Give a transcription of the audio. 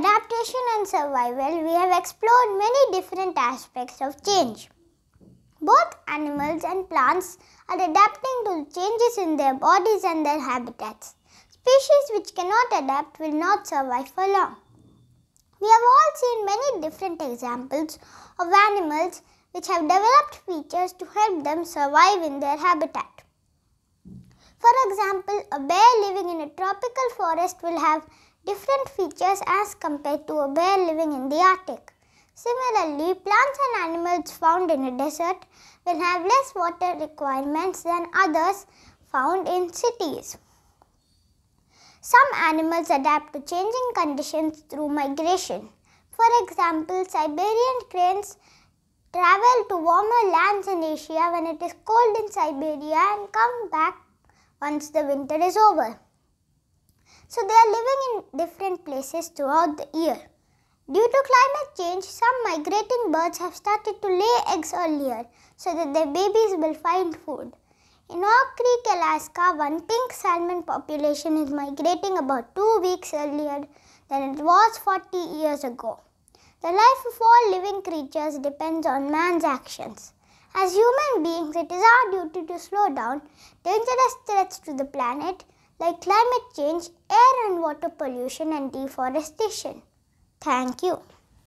adaptation and survival, we have explored many different aspects of change. Both animals and plants are adapting to changes in their bodies and their habitats. Species which cannot adapt will not survive for long. We have all seen many different examples of animals which have developed features to help them survive in their habitat. For example, a bear living in a tropical forest will have different features as compared to a bear living in the Arctic. Similarly, plants and animals found in a desert will have less water requirements than others found in cities. Some animals adapt to changing conditions through migration. For example, Siberian cranes travel to warmer lands in Asia when it is cold in Siberia and come back once the winter is over. So they are living in different places throughout the year. Due to climate change, some migrating birds have started to lay eggs earlier so that their babies will find food. In Oak Creek, Alaska, one pink salmon population is migrating about two weeks earlier than it was 40 years ago. The life of all living creatures depends on man's actions. As human beings, it is our duty to slow down dangerous threats to the planet like climate change, air and water pollution and deforestation. Thank you.